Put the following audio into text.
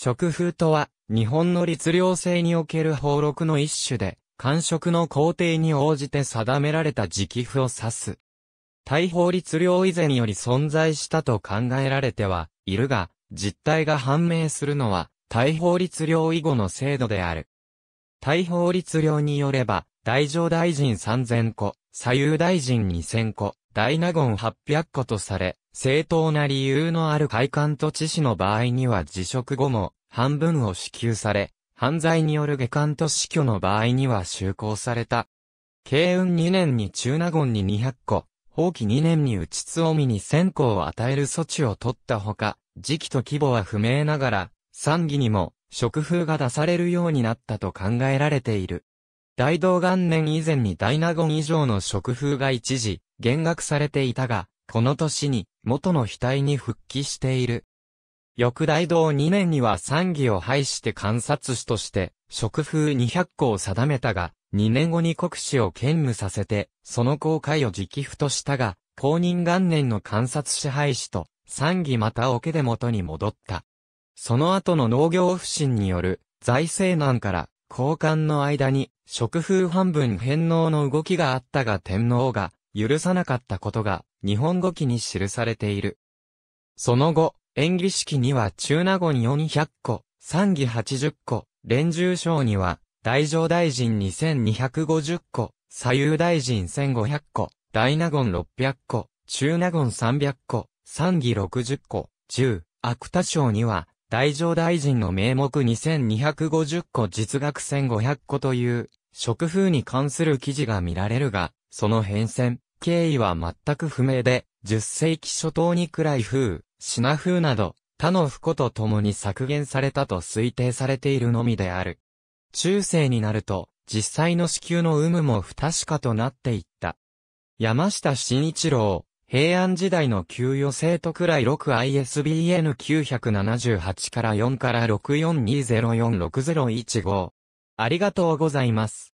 食風とは、日本の律令制における法録の一種で、官職の工程に応じて定められた直符を指す。大法律令以前より存在したと考えられてはいるが、実態が判明するのは、大法律令以後の制度である。大法律令によれば、大乗大臣3000個、左右大臣2000個、大納言800個とされ、正当な理由のある会館と知事の場合には辞職後も半分を支給され、犯罪による下官と死去の場合には就航された。慶運2年に中納言に200個、法棄2年に内津臣に1000個を与える措置を取ったほか、時期と規模は不明ながら、参議にも、食風が出されるようになったと考えられている。大道元年以前に大納言以上の食風が一時、減額されていたが、この年に、元の額に復帰している。翌大道2年には参議を廃して観察士として、職風200個を定めたが、2年後に国史を兼務させて、その公開を直付としたが、公認元年の観察支配士と、参議また桶で元に戻った。その後の農業不振による財政難から交換の間に食風半分返納の動きがあったが天皇が許さなかったことが日本語記に記されている。その後、演技式には中納言400個、三義80個、連中賞には、大乗大臣2250個、左右大臣1500個、大納言600個、中納言300個、三義60個、十、芥田賞には、大乗大臣の名目2250個実学1500個という、食風に関する記事が見られるが、その変遷、経緯は全く不明で、10世紀初頭に暗い風、品風など、他の不幸と共に削減されたと推定されているのみである。中世になると、実際の支給の有無も不確かとなっていった。山下慎一郎、平安時代の給与生徒くらい 6ISBN978 から4から642046015。ありがとうございます。